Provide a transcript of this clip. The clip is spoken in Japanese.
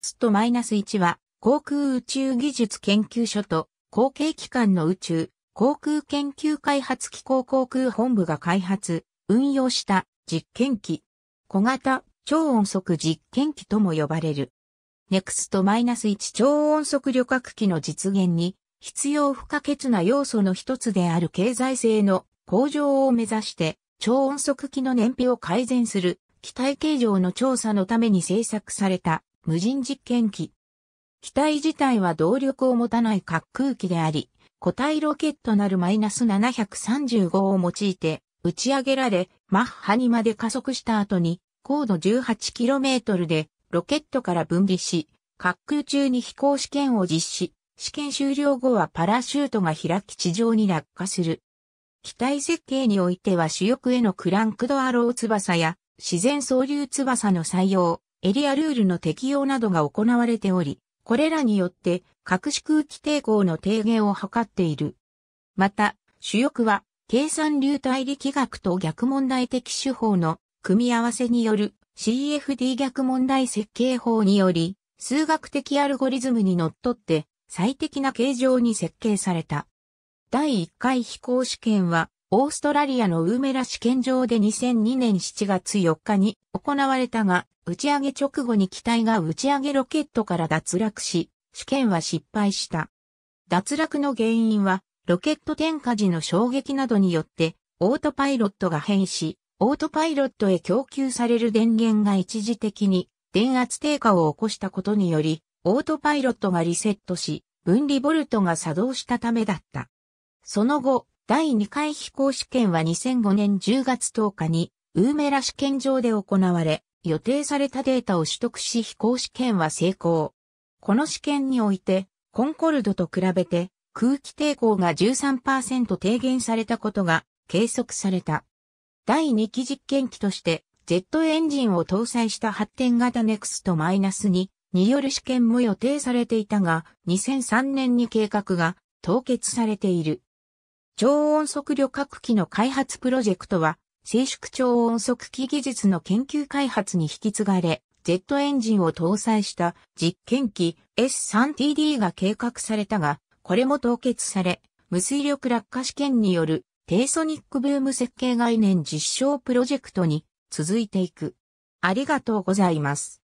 スト -1 は、航空宇宙技術研究所と、後継機関の宇宙、航空研究開発機構航空本部が開発、運用した実験機。小型超音速実験機とも呼ばれる。ネクスト -1 超音速旅客機の実現に必要不可欠な要素の一つである経済性の向上を目指して超音速機の燃費を改善する機体形状の調査のために制作された無人実験機。機体自体は動力を持たない滑空機であり、固体ロケットなるマイナス735を用いて打ち上げられ、マッハにまで加速した後に、高度 18km でロケットから分離し、滑空中に飛行試験を実施。試験終了後はパラシュートが開き地上に落下する。機体設計においては主翼へのクランクドアロー翼や自然総流翼の採用、エリアルールの適用などが行われており、これらによって隠し空気抵抗の低減を図っている。また、主翼は計算流体力学と逆問題的手法の組み合わせによる CFD 逆問題設計法により、数学的アルゴリズムにのっとって最適な形状に設計された。第1回飛行試験はオーストラリアのウーメラ試験場で2002年7月4日に行われたが、打ち上げ直後に機体が打ち上げロケットから脱落し、試験は失敗した。脱落の原因は、ロケット点火時の衝撃などによって、オートパイロットが変異し、オートパイロットへ供給される電源が一時的に電圧低下を起こしたことにより、オートパイロットがリセットし、分離ボルトが作動したためだった。その後、第2回飛行試験は2005年10月10日に、ウーメラ試験場で行われ、予定されたデータを取得し飛行試験は成功。この試験において、コンコルドと比べて空気抵抗が13%低減されたことが計測された。第2期実験機として、ジェットエンジンを搭載した発展型ネクストマイナス2による試験も予定されていたが、2003年に計画が凍結されている。超音速旅客機の開発プロジェクトは、静粛超音速機技術の研究開発に引き継がれ、Z エンジンを搭載した実験機 S3TD が計画されたが、これも凍結され、無水力落下試験による低ソニックブーム設計概念実証プロジェクトに続いていく。ありがとうございます。